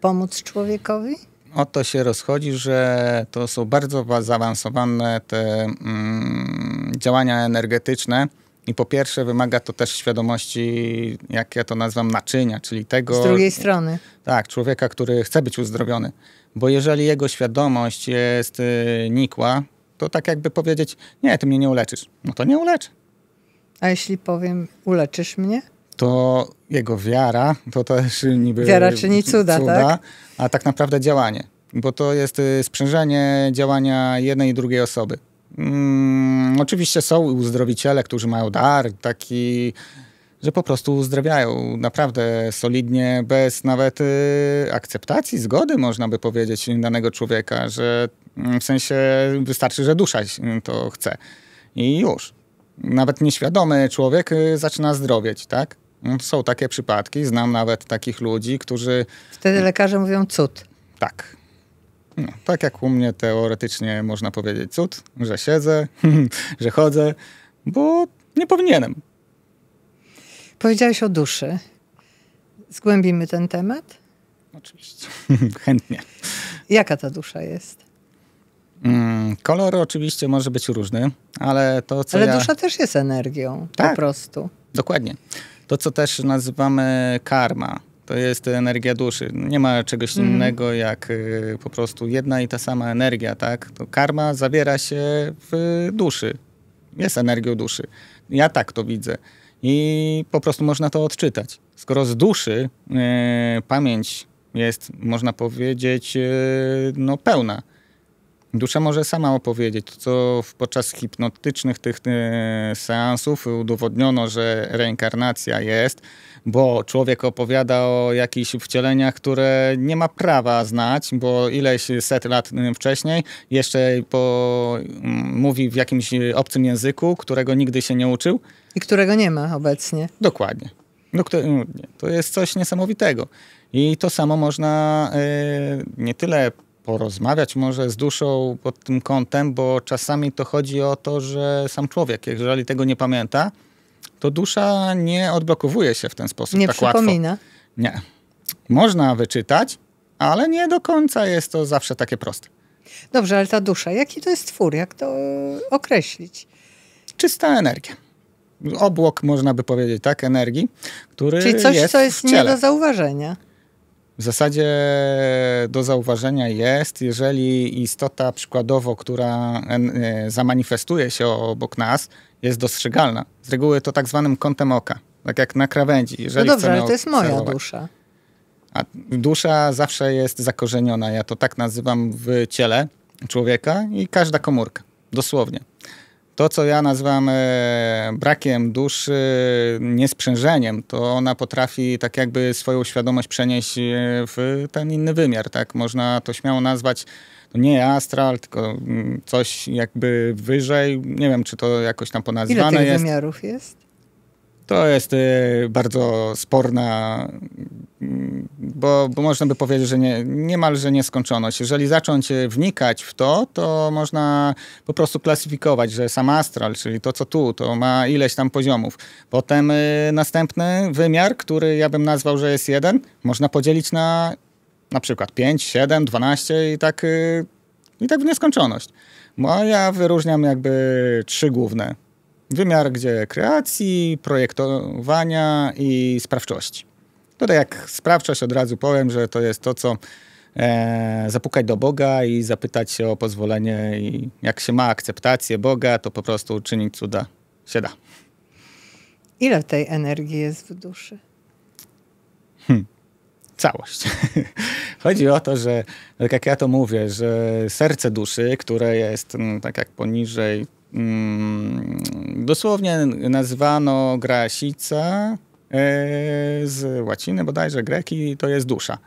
Pomóc człowiekowi? o to się rozchodzi, że to są bardzo zaawansowane te mm, działania energetyczne, i po pierwsze wymaga to też świadomości, jak ja to nazywam, naczynia, czyli tego... Z drugiej strony. Tak, człowieka, który chce być uzdrowiony. Bo jeżeli jego świadomość jest y, nikła, to tak jakby powiedzieć, nie, ty mnie nie uleczysz. No to nie uleczy. A jeśli powiem, uleczysz mnie? To jego wiara, to też niby... Wiara czyni cuda, cuda tak? A tak naprawdę działanie. Bo to jest y, sprzężenie działania jednej i drugiej osoby. Mm, oczywiście są uzdrowiciele, którzy mają dar taki, że po prostu uzdrawiają naprawdę solidnie, bez nawet y, akceptacji, zgody, można by powiedzieć, danego człowieka, że mm, w sensie wystarczy, że dusza to chce. I już. Nawet nieświadomy człowiek y, zaczyna zdrowieć, tak? No, są takie przypadki, znam nawet takich ludzi, którzy. Wtedy lekarze mówią cud. Tak. No, tak jak u mnie teoretycznie można powiedzieć cud, że siedzę, że chodzę, bo nie powinienem. Powiedziałeś o duszy. Zgłębimy ten temat? Oczywiście, chętnie. Jaka ta dusza jest? Mm, kolor oczywiście może być różny, ale to co. Ale ja... dusza też jest energią, tak, po prostu. Dokładnie. To, co też nazywamy karma, to jest energia duszy. Nie ma czegoś mm. innego jak y, po prostu jedna i ta sama energia, tak? To karma zawiera się w duszy. Jest energią duszy. Ja tak to widzę. I po prostu można to odczytać. Skoro z duszy yy, pamięć jest, można powiedzieć, yy, no, pełna, Dusza może sama opowiedzieć, co podczas hipnotycznych tych e, seansów udowodniono, że reinkarnacja jest, bo człowiek opowiada o jakichś wcieleniach, które nie ma prawa znać, bo ileś e, set lat e, wcześniej jeszcze po, mm, mówi w jakimś obcym języku, którego nigdy się nie uczył. I którego nie ma obecnie. Dokładnie. No, no to jest coś niesamowitego. I to samo można nie tyle porozmawiać może z duszą pod tym kątem, bo czasami to chodzi o to, że sam człowiek, jeżeli tego nie pamięta, to dusza nie odblokowuje się w ten sposób nie tak przypomina. łatwo. Nie. Można wyczytać, ale nie do końca jest to zawsze takie proste. Dobrze, ale ta dusza, jaki to jest twór? Jak to e, określić? Czysta energia. Obłok, można by powiedzieć, tak, energii, który Czyli coś, jest co jest nie do zauważenia. W zasadzie do zauważenia jest, jeżeli istota przykładowo, która e, e, zamanifestuje się obok nas, jest dostrzegalna. Z reguły to tak zwanym kątem oka, tak jak na krawędzi. Jeżeli no dobrze, ale to jest moja dusza. A dusza zawsze jest zakorzeniona, ja to tak nazywam w ciele człowieka i każda komórka, dosłownie. To, co ja nazywam e, brakiem duszy, niesprzężeniem, to ona potrafi tak jakby swoją świadomość przenieść e, w ten inny wymiar. Tak? Można to śmiało nazwać to nie astral, tylko mm, coś jakby wyżej. Nie wiem, czy to jakoś tam ponazwane Ile tych jest. wymiarów jest? To jest y, bardzo sporna, mm, bo, bo, można by powiedzieć, że nie, niemalże nieskończoność. Jeżeli zacząć y, wnikać w to, to można po prostu klasyfikować, że sam astral, czyli to co tu, to ma ileś tam poziomów. Potem y, następny wymiar, który ja bym nazwał, że jest jeden, można podzielić na na przykład 5, 7, 12 i tak, i tak w nieskończoność. Moja ja wyróżniam jakby trzy główne wymiar gdzie kreacji, projektowania i sprawczości. Tutaj jak sprawczość od razu powiem, że to jest to, co e, zapukać do Boga i zapytać się o pozwolenie i jak się ma akceptację Boga, to po prostu uczynić cuda się da. Ile tej energii jest w duszy? Hmm. Całość. Chodzi o to, że tak jak ja to mówię, że serce duszy, które jest, mm, tak jak poniżej Mm, dosłownie nazwano grasica e, z łaciny bodajże, greki, to jest dusza.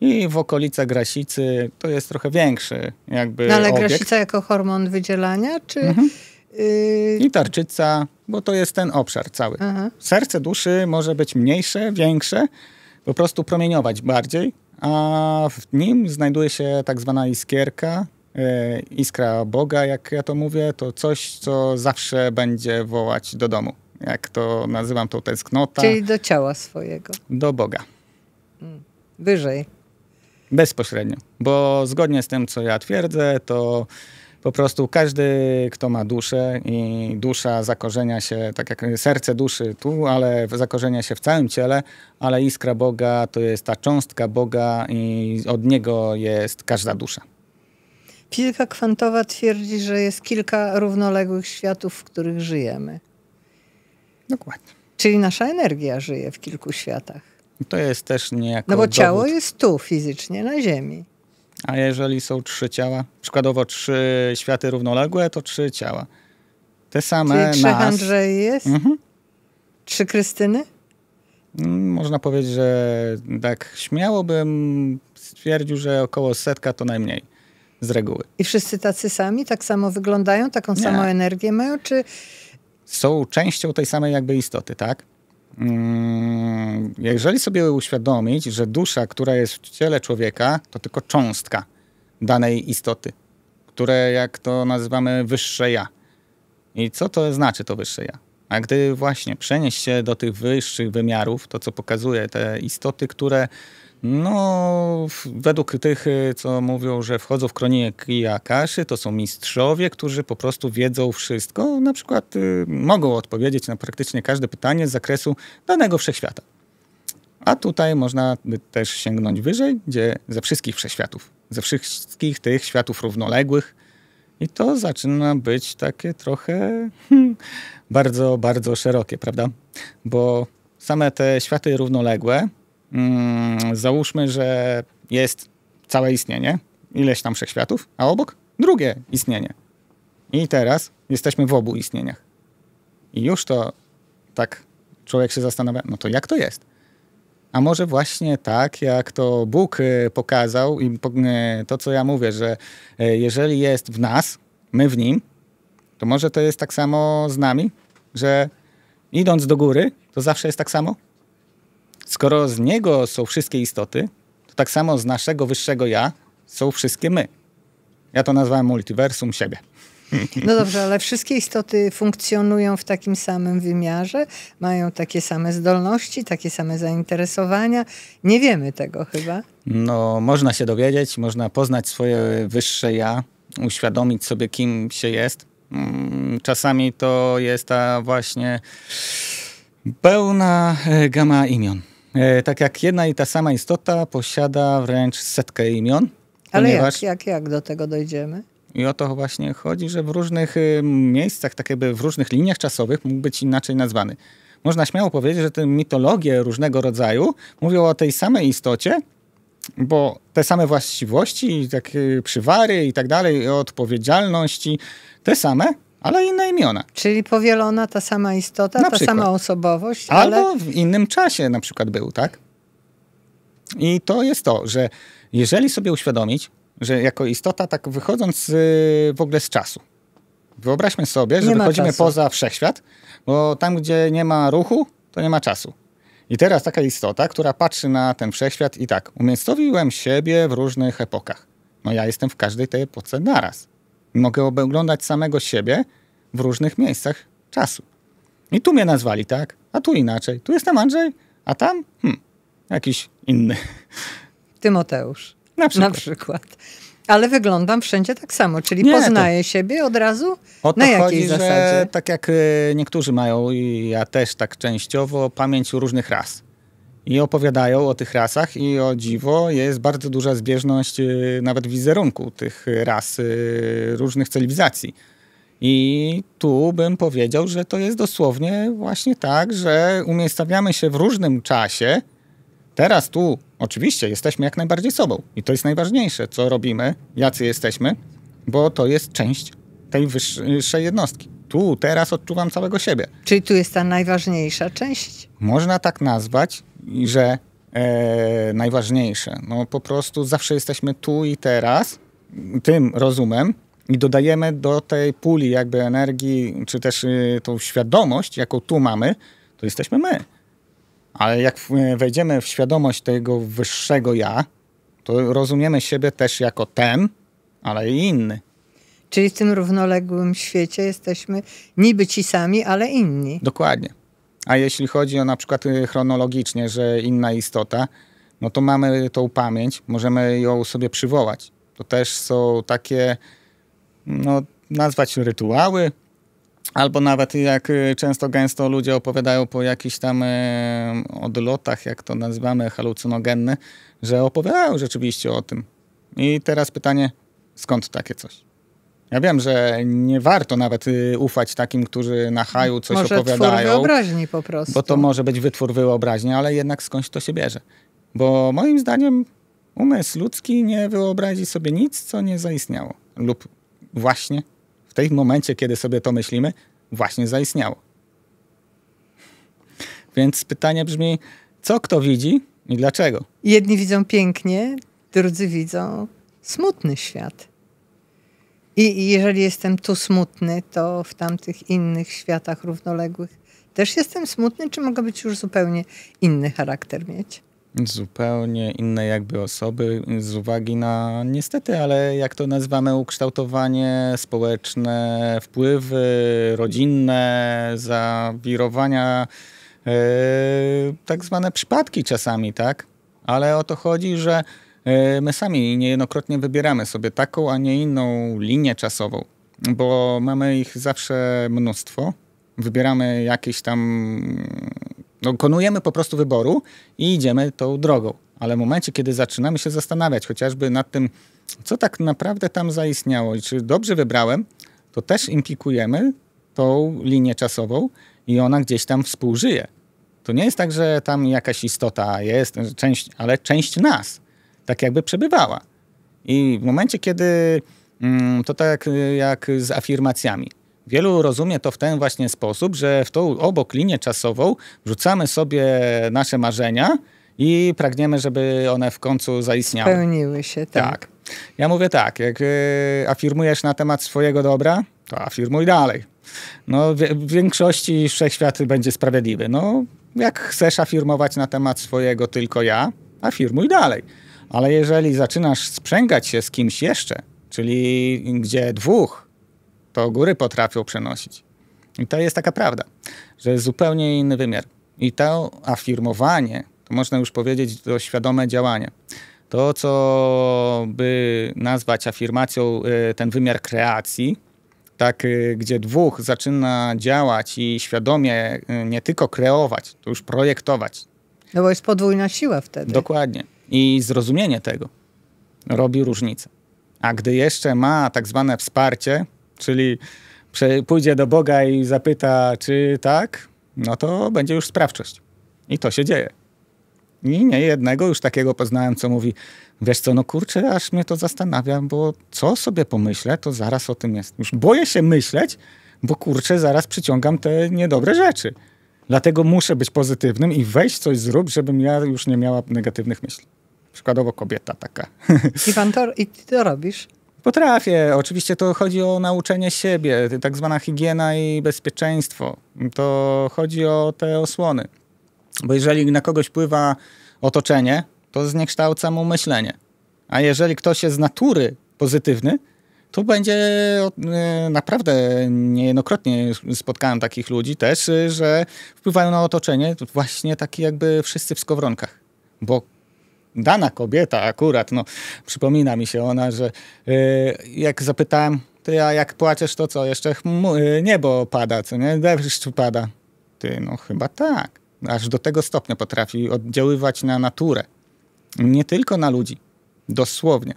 I w okolicach grasicy to jest trochę większy jakby no Ale obiekt. grasica jako hormon wydzielania, czy... Mhm. Y, I tarczyca, bo to jest ten obszar cały. Aha. Serce duszy może być mniejsze, większe, po prostu promieniować bardziej, a w nim znajduje się tak zwana iskierka, E, iskra Boga, jak ja to mówię, to coś, co zawsze będzie wołać do domu. Jak to nazywam, to tęsknota. Czyli do ciała swojego. Do Boga. Mm. Wyżej. Bezpośrednio. Bo zgodnie z tym, co ja twierdzę, to po prostu każdy, kto ma duszę i dusza zakorzenia się, tak jak serce duszy tu, ale zakorzenia się w całym ciele, ale iskra Boga to jest ta cząstka Boga i od Niego jest każda dusza. Fizyka kwantowa twierdzi, że jest kilka równoległych światów, w których żyjemy. Dokładnie. Czyli nasza energia żyje w kilku światach. To jest też niejako. No bo ciało dowód. jest tu fizycznie, na Ziemi. A jeżeli są trzy ciała, przykładowo trzy światy równoległe, to trzy ciała. Te same Czyli trzy nas... Andrzej jest? Mhm. Trzy Krystyny? Mm, można powiedzieć, że tak śmiało bym stwierdził, że około setka to najmniej z reguły. I wszyscy tacy sami, tak samo wyglądają, taką Nie. samą energię mają, czy... Są częścią tej samej jakby istoty, tak? Mm, jeżeli sobie uświadomić, że dusza, która jest w ciele człowieka, to tylko cząstka danej istoty, które jak to nazywamy wyższe ja. I co to znaczy to wyższe ja? A gdy właśnie przenieść się do tych wyższych wymiarów, to co pokazuje te istoty, które no, według tych, co mówią, że wchodzą w kronię Kiyakashi, to są mistrzowie, którzy po prostu wiedzą wszystko. Na przykład y, mogą odpowiedzieć na praktycznie każde pytanie z zakresu danego wszechświata. A tutaj można też sięgnąć wyżej, gdzie ze wszystkich wszechświatów, ze wszystkich tych światów równoległych. I to zaczyna być takie trochę hmm, bardzo, bardzo szerokie, prawda? Bo same te światy równoległe mm, załóżmy, że jest całe istnienie, ileś tam wszechświatów, a obok drugie istnienie. I teraz jesteśmy w obu istnieniach. I już to tak człowiek się zastanawia, no to jak to jest? A może właśnie tak, jak to Bóg e, pokazał i e, to, co ja mówię, że e, jeżeli jest w nas, my w nim, to może to jest tak samo z nami, że idąc do góry, to zawsze jest tak samo? Skoro z niego są wszystkie istoty, to tak samo z naszego wyższego ja są wszystkie my. Ja to nazwałem multiversum siebie. No dobrze, ale wszystkie istoty funkcjonują w takim samym wymiarze, mają takie same zdolności, takie same zainteresowania. Nie wiemy tego chyba. No, można się dowiedzieć, można poznać swoje wyższe ja, uświadomić sobie, kim się jest. Mm, czasami to jest ta właśnie pełna e, gama imion. E, tak jak jedna i ta sama istota posiada wręcz setkę imion. Ale ponieważ... jak, jak, jak do tego dojdziemy? I o to właśnie chodzi, że w różnych y, miejscach, tak jakby w różnych liniach czasowych mógł być inaczej nazwany. Można śmiało powiedzieć, że te mitologie różnego rodzaju mówią o tej samej istocie, bo te same właściwości, takie y, przywary i tak dalej, odpowiedzialności, te same, ale inne imiona. Czyli powielona ta sama istota, na ta przykład. sama osobowość. Ale... Albo w innym czasie na przykład był, tak? I to jest to, że jeżeli sobie uświadomić, że jako istota tak wychodząc yy, w ogóle z czasu, wyobraźmy sobie, że wychodzimy poza wszechświat, bo tam, gdzie nie ma ruchu, to nie ma czasu. I teraz taka istota, która patrzy na ten wszechświat i tak, umiejscowiłem siebie w różnych epokach. No ja jestem w każdej tej epoce naraz. Mogę oglądać samego siebie w różnych miejscach czasu. I tu mnie nazwali tak, a tu inaczej. Tu jestem Andrzej, a tam hmm, jakiś inny. Tymoteusz. Na przykład. Na przykład. Ale wyglądam wszędzie tak samo, czyli nie, poznaję to... siebie od razu o to na jakiej chodzi, zasadzie? Że tak jak y, niektórzy mają, i ja też tak częściowo, pamięć różnych ras i opowiadają o tych rasach i o dziwo jest bardzo duża zbieżność y, nawet w wizerunku tych ras y, różnych cywilizacji. I tu bym powiedział, że to jest dosłownie właśnie tak, że umiejscowiamy się w różnym czasie. Teraz tu oczywiście jesteśmy jak najbardziej sobą i to jest najważniejsze, co robimy, jacy jesteśmy, bo to jest część tej wyższej jednostki tu, teraz odczuwam całego siebie. Czyli tu jest ta najważniejsza część? Można tak nazwać, że e, najważniejsze. No po prostu zawsze jesteśmy tu i teraz, tym rozumem, i dodajemy do tej puli jakby energii, czy też y, tą świadomość, jaką tu mamy, to jesteśmy my. Ale jak e, wejdziemy w świadomość tego wyższego ja, to rozumiemy siebie też jako ten, ale i inny. Czyli w tym równoległym świecie jesteśmy niby ci sami, ale inni. Dokładnie. A jeśli chodzi o na przykład y, chronologicznie, że inna istota, no to mamy tą pamięć, możemy ją sobie przywołać. To też są takie, no nazwać rytuały, albo nawet jak y, często gęsto ludzie opowiadają po jakichś tam y, odlotach, jak to nazywamy, halucynogenne, że opowiadają rzeczywiście o tym. I teraz pytanie, skąd takie coś? Ja wiem, że nie warto nawet y, ufać takim, którzy na haju coś może opowiadają. Może wyobraźni po prostu. Bo to może być wytwór wyobraźni, ale jednak skądś to się bierze. Bo moim zdaniem umysł ludzki nie wyobrazi sobie nic, co nie zaistniało. Lub właśnie w tej momencie, kiedy sobie to myślimy, właśnie zaistniało. Więc pytanie brzmi, co kto widzi i dlaczego? Jedni widzą pięknie, drudzy widzą smutny świat. I jeżeli jestem tu smutny, to w tamtych innych światach równoległych też jestem smutny, czy mogę być już zupełnie inny charakter mieć? Zupełnie inne jakby osoby z uwagi na niestety, ale jak to nazywamy, ukształtowanie społeczne, wpływy rodzinne, zawirowania, yy, tak zwane przypadki czasami, tak? Ale o to chodzi, że E, my sami niejednokrotnie wybieramy sobie taką, a nie inną linię czasową, bo mamy ich zawsze mnóstwo. Wybieramy jakieś tam. Dokonujemy no, po prostu wyboru i idziemy tą drogą. Ale w momencie, kiedy zaczynamy się zastanawiać chociażby nad tym, co tak naprawdę tam zaistniało i czy dobrze wybrałem, to też implikujemy tą linię czasową i ona gdzieś tam współżyje. To nie jest tak, że tam jakaś istota jest, część, ale część nas tak jakby przebywała. I w momencie, kiedy mm, to tak jak z afirmacjami. Wielu rozumie to w ten właśnie sposób, że w tą obok linię czasową wrzucamy sobie nasze marzenia i pragniemy, żeby one w końcu zaistniały. Spełniły się, tak. tak. Ja mówię tak, jak y, afirmujesz na temat swojego dobra, to afirmuj dalej. No, w większości wszechświat będzie sprawiedliwy. No, jak chcesz afirmować na temat swojego tylko ja, afirmuj dalej. Ale jeżeli zaczynasz sprzęgać się z kimś jeszcze, czyli gdzie dwóch, to góry potrafią przenosić. I to jest taka prawda, że jest zupełnie inny wymiar. I to afirmowanie, to można już powiedzieć, to świadome działanie. To, co by nazwać afirmacją, y, ten wymiar kreacji, tak, y, gdzie dwóch zaczyna działać i świadomie y, nie tylko kreować, to już projektować. No bo jest podwójna siła wtedy. Dokładnie. I zrozumienie tego robi różnicę. A gdy jeszcze ma tak zwane wsparcie, czyli pójdzie do Boga i zapyta, czy tak, no to będzie już sprawczość. I to się dzieje. I nie jednego już takiego poznałem, co mówi, wiesz co, no kurczę, aż mnie to zastanawia, bo co sobie pomyślę, to zaraz o tym jest. Już boję się myśleć, bo kurczę, zaraz przyciągam te niedobre rzeczy. Dlatego muszę być pozytywnym i weź coś zrób, żebym ja już nie miała negatywnych myśli przykładowo kobieta taka. I, pan to, i ty to robisz? Potrafię. Oczywiście to chodzi o nauczenie siebie, tak zwana higiena i bezpieczeństwo. To chodzi o te osłony. Bo jeżeli na kogoś pływa otoczenie, to zniekształca mu myślenie. A jeżeli ktoś jest z natury pozytywny, to będzie e, naprawdę niejednokrotnie spotkałem takich ludzi też, e, że wpływają na otoczenie właśnie taki jakby wszyscy w skowronkach. Bo dana kobieta akurat, no przypomina mi się ona, że y, jak zapytałem, ty a jak płaczesz, to co, jeszcze y, niebo pada, co nie, deszcz pada. Ty, no chyba tak. Aż do tego stopnia potrafi oddziaływać na naturę. Nie tylko na ludzi. Dosłownie.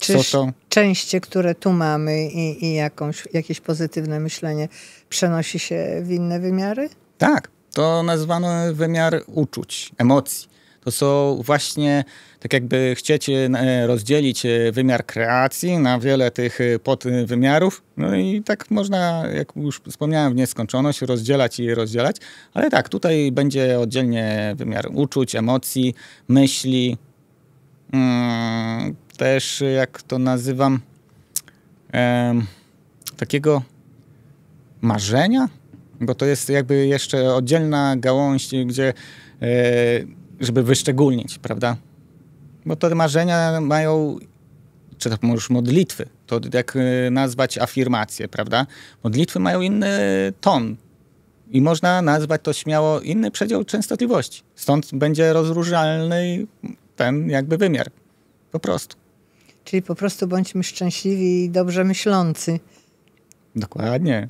Czy to... części które tu mamy i, i jakąś, jakieś pozytywne myślenie przenosi się w inne wymiary? Tak. To nazwano wymiar uczuć, emocji to są właśnie tak jakby chciecie rozdzielić e, wymiar kreacji na wiele tych e, podwymiarów. No i tak można, jak już wspomniałem, w nieskończoność rozdzielać i rozdzielać. Ale tak, tutaj będzie oddzielnie wymiar uczuć, emocji, myśli. Hmm, też, jak to nazywam, em, takiego marzenia, bo to jest jakby jeszcze oddzielna gałąź, gdzie... E, żeby wyszczególnić, prawda? Bo te marzenia mają, czy to już modlitwy, to jak y, nazwać afirmacje, prawda? Modlitwy mają inny ton i można nazwać to śmiało inny przedział częstotliwości. Stąd będzie rozróżalny ten jakby wymiar. Po prostu. Czyli po prostu bądźmy szczęśliwi i dobrze myślący. Dokładnie.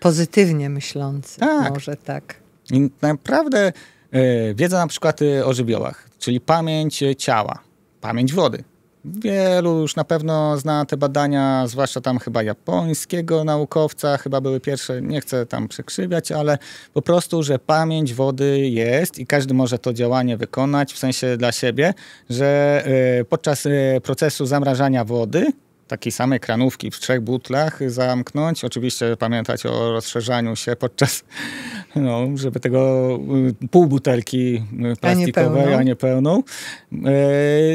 Pozytywnie myślący. Tak. Może tak. I naprawdę E, wiedza na przykład e, o żywiołach, czyli pamięć e, ciała, pamięć wody. Wielu już na pewno zna te badania, zwłaszcza tam chyba japońskiego naukowca, chyba były pierwsze, nie chcę tam przekrzywiać, ale po prostu, że pamięć wody jest i każdy może to działanie wykonać w sensie dla siebie, że podczas procesu zamrażania wody takiej samej kranówki w trzech butlach zamknąć. Oczywiście pamiętać o rozszerzaniu się podczas, no, żeby tego y, pół butelki y, plastikowej, a nie pełną. E,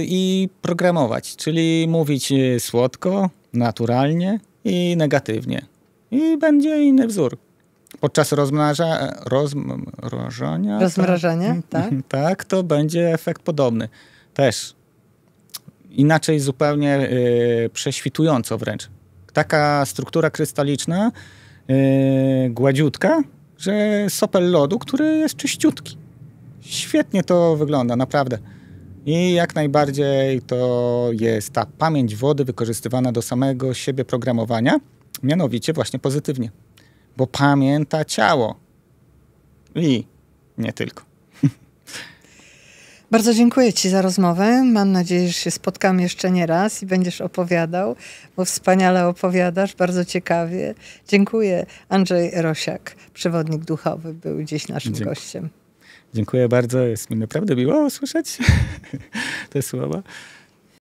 I programować, czyli mówić y, słodko, naturalnie i negatywnie. I będzie inny wzór podczas rozmraża, rozmrażania. Rozmrażania, tak? Tak. tak? to będzie efekt podobny. Też inaczej zupełnie y, prześwitująco wręcz. Taka struktura krystaliczna, y, gładziutka, że sopel lodu, który jest czyściutki. Świetnie to wygląda, naprawdę. I jak najbardziej to jest ta pamięć wody wykorzystywana do samego siebie programowania, mianowicie właśnie pozytywnie, bo pamięta ciało i nie tylko. Bardzo dziękuję Ci za rozmowę. Mam nadzieję, że się spotkam jeszcze nie raz i będziesz opowiadał, bo wspaniale opowiadasz, bardzo ciekawie. Dziękuję. Andrzej Rosiak, przewodnik duchowy, był dziś naszym gościem. Dziękuję bardzo. Jest mi naprawdę miło usłyszeć te słowa.